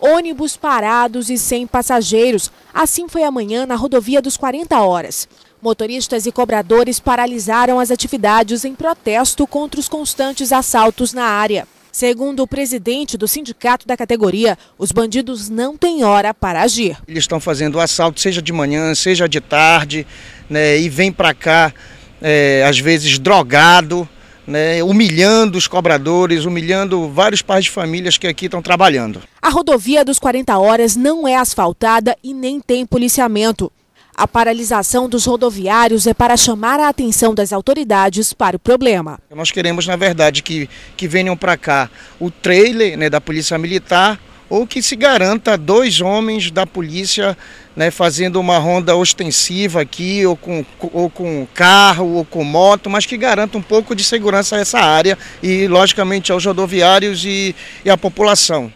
ônibus parados e sem passageiros. Assim foi amanhã na rodovia dos 40 horas. Motoristas e cobradores paralisaram as atividades em protesto contra os constantes assaltos na área. Segundo o presidente do sindicato da categoria, os bandidos não têm hora para agir. Eles estão fazendo assalto, seja de manhã, seja de tarde, né, e vem para cá, é, às vezes drogado, né, humilhando os cobradores, humilhando vários pais de famílias que aqui estão trabalhando. A rodovia dos 40 horas não é asfaltada e nem tem policiamento. A paralisação dos rodoviários é para chamar a atenção das autoridades para o problema. Nós queremos, na verdade, que, que venham para cá o trailer né, da Polícia Militar, ou que se garanta dois homens da polícia né, fazendo uma ronda ostensiva aqui, ou com, ou com carro, ou com moto, mas que garanta um pouco de segurança a essa área e, logicamente, aos rodoviários e, e à população.